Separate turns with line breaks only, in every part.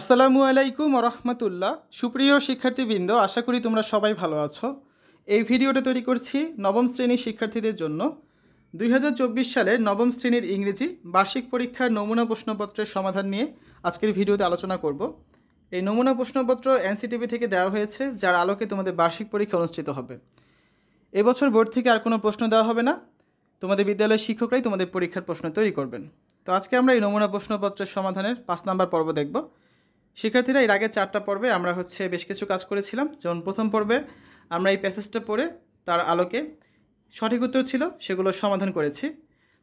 আসসালামু আলাইকুম রহমতুল্লাহ সুপ্রিয় শিক্ষার্থীবৃন্দ আশা করি তোমরা সবাই ভালো আছো এই ভিডিওটা তৈরি করছি নবম শ্রেণীর শিক্ষার্থীদের জন্য দুই সালের নবম শ্রেণীর ইংরেজি বার্ষিক পরীক্ষার নমুনা প্রশ্নপত্রের সমাধান নিয়ে আজকের ভিডিওতে আলোচনা করব এই নমুনা প্রশ্নপত্র এনসিটিভি থেকে দেওয়া হয়েছে যার আলোকে তোমাদের বার্ষিক পরীক্ষা অনুষ্ঠিত হবে এবছর বোর্ড থেকে আর কোনো প্রশ্ন দেওয়া হবে না তোমাদের বিদ্যালয়ের শিক্ষকরাই তোমাদের পরীক্ষার প্রশ্ন তৈরি করবেন তো আজকে আমরা এই নমুনা প্রশ্নপত্রের সমাধানের পাঁচ নম্বর পর্ব দেখব শিক্ষার্থীরা এর আগে চারটা পর্বে আমরা হচ্ছে বেশ কিছু কাজ করেছিলাম যেমন প্রথম পর্বে আমরা এই প্যাসেজটা পড়ে তার আলোকে সঠিক উত্তর ছিল সেগুলো সমাধান করেছি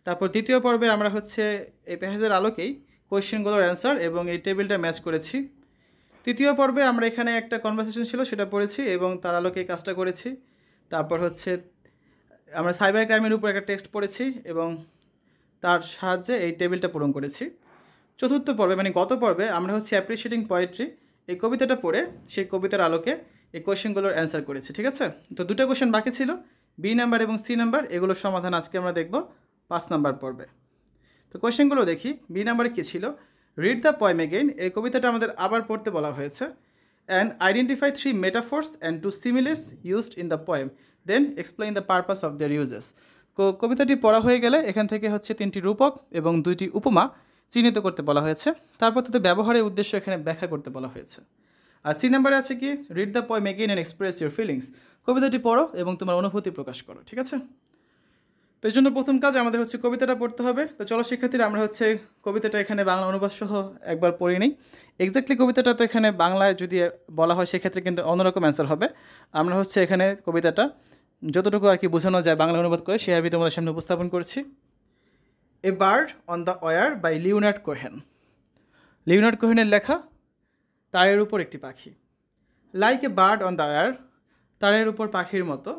তারপর দ্বিতীয় পর্বে আমরা হচ্ছে এই প্যাসেজের আলোকেই কোয়েশ্চেনগুলোর অ্যান্সার এবং এই টেবিলটা ম্যাচ করেছি তৃতীয় পর্বে আমরা এখানে একটা কনভারসেশন ছিল সেটা পড়েছি এবং তার আলোকে কাজটা করেছি তারপর হচ্ছে আমরা সাইবার ক্রাইমের উপর একটা টেক্সট পড়েছি এবং তার সাহায্যে এই টেবিলটা পূরণ করেছি চতুর্থ পর্বে মানে গত পর্বে আমরা হচ্ছে অ্যাপ্রিসিয়েটিং পোয়েট্রি এই কবিতাটা পড়ে সেই কবিতার আলোকে এই কোয়েশ্চেনগুলোর অ্যান্সার করেছি ঠিক আছে তো দুটো কোয়েশ্চেন বাকি ছিল বি নাম্বার এবং সি নাম্বার এগুলোর সমাধান আজকে আমরা দেখব পাঁচ নাম্বার পর্বে তো কোয়েশ্চেনগুলো দেখি বি নাম্বারে কী ছিল রিড দ্য পয়েম এগেইন এই কবিতাটা আমাদের আবার পড়তে বলা হয়েছে and identify three metaphors and two similes used in the poem then explain the purpose of their uses কবিতাটি পড়া হয়ে গেলে এখান থেকে হচ্ছে তিনটি রূপক এবং দুইটি উপমা চিহ্নিত করতে বলা হয়েছে তারপর তাদের ব্যবহারের উদ্দেশ্য এখানে ব্যাখ্যা করতে বলা হয়েছে আর সি নাম্বারে আছে কি read the poem again and express your feelings কবিতাটি পড়ো এবং তোমার অনুভূতি প্রকাশ করো ঠিক আছে তো এই জন্য প্রথম কাজ আমাদের হচ্ছে কবিতাটা পড়তে হবে তো চলো শিক্ষার্থীরা আমরা হচ্ছে কবিতাটা এখানে বাংলা অনুবাদ সহ একবার পড়ে নিই এক্স্যাক্টলি কবিতাটা তো এখানে বাংলায় যদি বলা হয় সেক্ষেত্রে কিন্তু অন্যরকম অ্যান্সার হবে আমরা হচ্ছে এখানে কবিতাটা যতটুকু আর কি বোঝানো যায় বাংলা অনুবাদ করে সেভাবেই তোমাদের সামনে উপস্থাপন করছি a bird on the war by Leonard Cohen Leonard কোহেনের লেখা তারের উপর একটি পাখি like a bird on the war তারের উপর পাখির মতো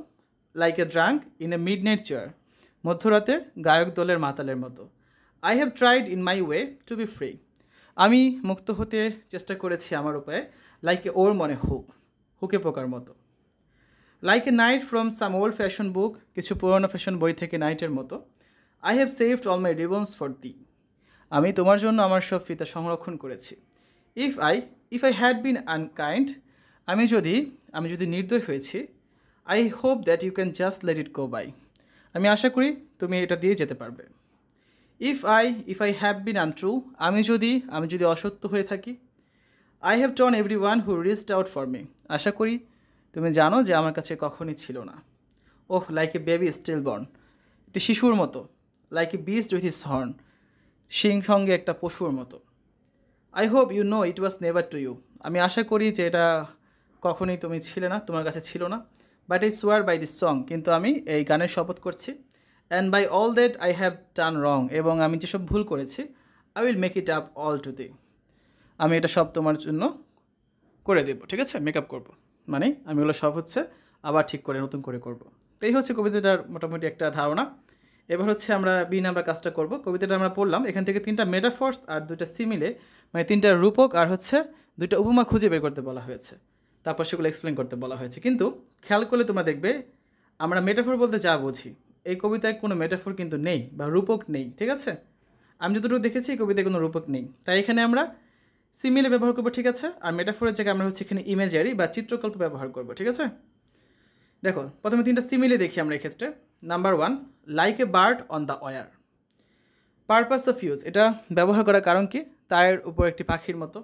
like a drank in a mid night chair মধ্যরাতের গায়ক দলের মাতালের মতো I have tried in my way to be free আমি মুক্ত হতে চেষ্টা করেছি আমার উপায়ে লাইক এ ওর মনে হুক হুকে পোকার মতো like a night from some old fashion বুক কিছু পুরনো ফ্যাশন বই থেকে নাইটের মতো I have saved all my ribbons for the আমি তোমার জন্য আমার সব ফিতা সংরক্ষণ করেছি if I if I had been unkind আমি যদি আমি যদি নির্দয় হয়েছি I hope that you can just let it go by আমি আশা করি তুমি এটা দিয়ে যেতে পারবে if I if I have been untrue আমি যদি আমি যদি অসত্য হয়ে থাকি I have ton every one who wrist out for me আশা করি তুমি জানো যে আমার কাছে কখনই ছিল না ওহ like a baby still born একটি শিশুর মতো like a beast with his horn Singh সঙ্গে একটা পশুর মতো I hope you know it was never to you আমি আশা করি যে এটা কখনোই তুমি ছিলে না তোমার কাছে ছিল না but I swear by this song কিন্তু আমি এই গানের শপথ করছি and by all that I have টান রং এবং আমি যেসব ভুল করেছি I will make it up all to the আমি এটা সব তোমার জন্য করে দেবো ঠিক আছে মেক আপ করবো মানে আমি ওগুলো সব হচ্ছে আবার ঠিক করে নতুন করে করবো এই হচ্ছে কবিতাটার মোটামুটি একটা ধারণা এবার হচ্ছে আমরা বি নাম্বার কাজটা করব কবিতাটা আমরা পড়লাম এখান থেকে তিনটা মেটাফোর্স আর দুইটা সিমিলে মানে তিনটা রূপক আর হচ্ছে দুইটা উপমা খুঁজে বের করতে বলা হয়েছে তারপর সেগুলো এক্সপ্লেন করতে বলা হয়েছে কিন্তু খেয়াল করলে তোমরা দেখবে আমরা মেটাফোর বলতে যা বুঝি এই কবিতায় কোনো মেটাফোর কিন্তু নেই বা রূপক নেই ঠিক আছে আমি যতটুকু দেখেছি এই কবিতায় কোনো রূপক নেই তাই এখানে আমরা সিমিলে ব্যবহার করবো ঠিক আছে আর মেটাফোরের জায়গায় আমরা হচ্ছে এখানে ইমেজারি বা চিত্রকল্প ব্যবহার করবো ঠিক আছে দেখো প্রথমে তিনটা সিমিলে দেখি আমরা এক্ষেত্রে number one like a bird on the war purpose of use এটা ব্যবহার করার কারণ কি তারের উপর একটি পাখির মতো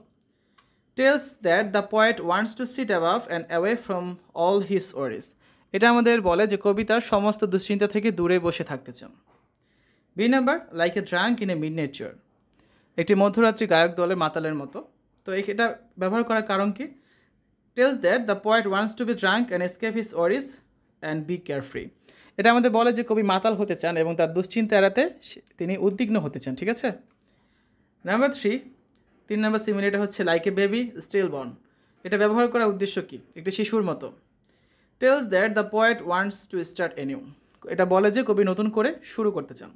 tales that the poet wants to seat above and away from all his Oris এটা আমাদের বলে যে কবিতার সমস্ত দুশ্চিন্তা থেকে দূরে বসে থাকতে চান B number like a drank in a mid nature একটি মধ্যরাত্রি গায়ক দলের মাতালের মতো তো এটা ব্যবহার করার কারণ কি tales that the poet wants to B drank and escape his অরিস and B care free এটা আমাদের বলে যে কবি মাতাল হতে চান এবং তার দুশ্চিন্তা এড়াতে তিনি উদ্বিগ্ন হতে চান ঠিক আছে নাম্বার থ্রি তিন নাম্বার সিমিলিটা হচ্ছে like a baby still born এটা ব্যবহার করার উদ্দেশ্য কি একটি শিশুর মতো tales that the poet wants to start এনিউ এটা বলে যে কবি নতুন করে শুরু করতে চান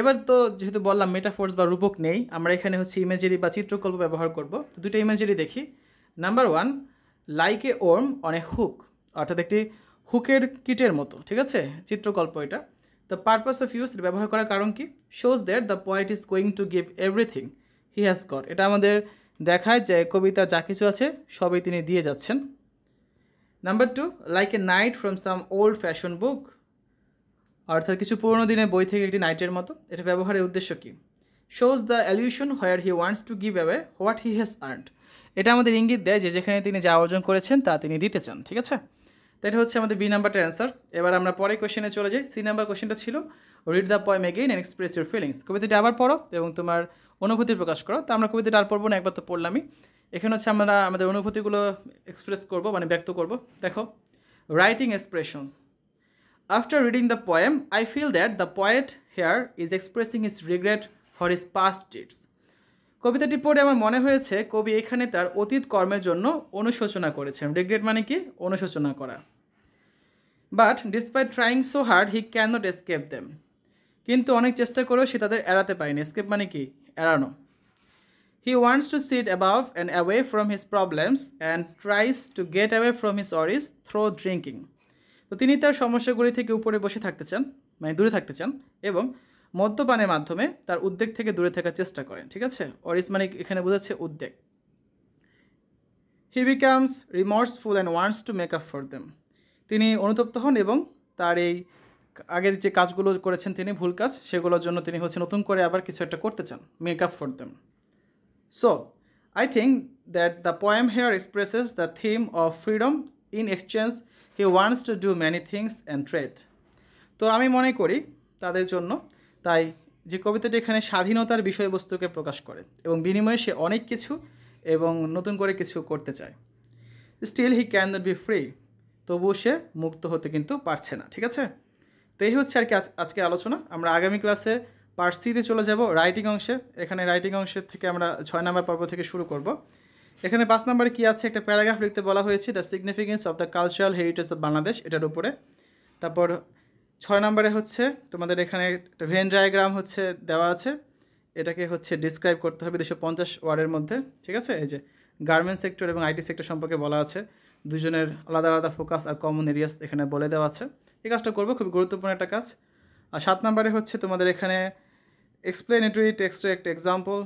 এবার তো যেহেতু বললাম মেটাফোর্স বা রূপক নেই আমরা এখানে হচ্ছে ইমেজেরি বা চিত্রকল্প ব্যবহার করব তো দুটো ইমেজেরি দেখি number one like a warm on a hook অর্থাৎ একটি হুকের কিটের মতো ঠিক আছে চিত্রকল্প এটা দ্য পারপাস অফ ইউজ ব্যবহার করার কারণ কি shows that the poet is going to give everything he has got এটা আমাদের দেখায় যে কবিতা যা কিছু আছে সবই তিনি দিয়ে যাচ্ছেন number to like a night from some old fashion বুক অর্থাৎ কিছু পুরনো দিনের বই থেকে একটি নাইটের মতো এটা ব্যবহারের উদ্দেশ্য কী shows the অ্যালিউশন where he wants to give away what he has earned এটা আমাদের ইঙ্গিত দেয় যে যেখানে তিনি যা অর্জন করেছেন তা তিনি দিতে চান ঠিক আছে তো এটা হচ্ছে আমাদের বি নাম্বারটা অ্যান্সার এবার আমরা পরে কোয়েশনে চলে যাই সি নাম্বার কোয়েশনটা ছিল read the poem again and express your feelings কবিতাটি আবার পড়ো এবং তোমার অনুভূতি প্রকাশ করো তো আমরা কবিতাটা আর পড়বো না একবার তো পড়লামই এখানে হচ্ছে আমরা আমাদের অনুভূতিগুলো এক্সপ্রেস করব মানে ব্যক্ত করব দেখো writing expressions after reading the poem I feel that the poet hair is expressing is regret for is past ডিটস কবিতাটি পড়ে আমার মনে হয়েছে কবি এখানে তার অতীত কর্মের জন্য অনুশোচনা করেছেন রিগ্রেট মানে কি অনুশোচনা করা but despite trying so hard he can not escape them কিন্তু অনেক চেষ্টা করেও সে তাদের এড়াতে পারেনি এস্কেপ মানে কি এড়ানো he wants to seat above and away from his problems and tries to get away from his অরিজ throw drinking তো তিনি তার সমস্যাগুলি থেকে উপরে বসে থাকতে চান মানে দূরে থাকতে চান এবং মদ্যপানের মাধ্যমে তার উদ্বেগ থেকে দূরে থাকার চেষ্টা করেন ঠিক আছে অরিস মানে এখানে বোঝাচ্ছে উদ্বেগ হি becomes রিমোর্সফুল and wants to make up for them তিনি অনুতপ্ত হন এবং তার এই আগের যে কাজগুলো করেছেন তিনি ভুল কাজ সেগুলোর জন্য তিনি হচ্ছে নতুন করে আবার কিছু একটা করতে চান make up for them so I think that the poem hair expresses the theme of freedom in exchange he wants to do many things and trade তো আমি মনে করি তাদের জন্য তাই যে কবিতাটি এখানে স্বাধীনতার বিষয়বস্তুকে প্রকাশ করে এবং বিনিময়ে সে অনেক কিছু এবং নতুন করে কিছু করতে চায় still he can not be free তবুও সে মুক্ত হতে কিন্তু পারছে না ঠিক আছে তো এই হচ্ছে আর কি আজকে আলোচনা আমরা আগামী ক্লাসে পার্ট থ্রিতে চলে যাব রাইটিং অংশে এখানে রাইটিং অংশের থেকে আমরা ছয় নম্বর পর্ব থেকে শুরু করব এখানে পাঁচ নম্বরে কী আছে একটা প্যারাগ্রাফ লিখতে বলা হয়েছে the significance of the cultural heritage of Bangladesh এটার উপরে তারপর ছয় নম্বরে হচ্ছে তোমাদের এখানে একটা ভেন ডায়াগ্রাম হচ্ছে দেওয়া আছে এটাকে হচ্ছে ডিসক্রাইব করতে হবে দুশো পঞ্চাশ ওয়ার্ডের মধ্যে ঠিক আছে এই যে গার্মেন্টস সেক্টর এবং আইটি সেক্টর সম্পর্কে বলা আছে দুজনের আলাদা আলাদা ফোকাস আর কমন এরিয়াস এখানে বলে দেওয়া আছে এই কাজটা করবো খুব গুরুত্বপূর্ণ একটা কাজ আর সাত নম্বরে হচ্ছে তোমাদের এখানে এক্সপ্লেনেটরি টেক্সটের একটা এক্সাম্পল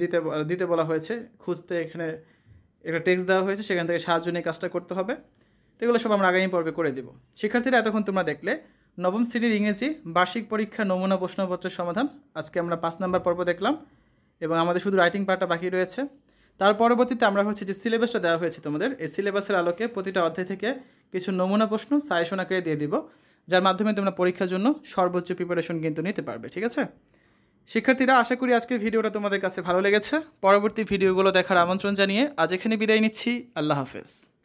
দিতে দিতে বলা হয়েছে খুঁজতে এখানে একটা টেক্স দেওয়া হয়েছে সেখান থেকে সাহায্য নিয়ে কাজটা করতে হবে তো এগুলো সব আমরা আগামী পর্বে করে দেবো শিক্ষার্থীরা এতক্ষণ তোমরা দেখলে নবম শ্রেণীর ইংরেজি বার্ষিক পরীক্ষা নমুনা প্রশ্নপত্রের সমাধান আজকে আমরা পাঁচ নাম্বার পর্ব দেখলাম এবং আমাদের শুধু রাইটিং পার্টটা বাকি রয়েছে তার পরবর্তীতে আমরা হচ্ছে যে সিলেবাসটা দেওয়া হয়েছে তোমাদের এই সিলেবাসের আলোকে প্রতিটা অধ্যায় থেকে কিছু নমুনা প্রশ্ন সাজেশন করে দিয়ে দিব যার মাধ্যমে তোমরা পরীক্ষার জন্য সর্বোচ্চ প্রিপারেশন কিন্তু নিতে পারবে ঠিক আছে শিক্ষার্থীরা আশা করি আজকের ভিডিওটা তোমাদের কাছে ভালো লেগেছে পরবর্তী ভিডিওগুলো দেখার আমন্ত্রণ জানিয়ে আজ এখানে বিদায় নিচ্ছি আল্লাহ হাফেজ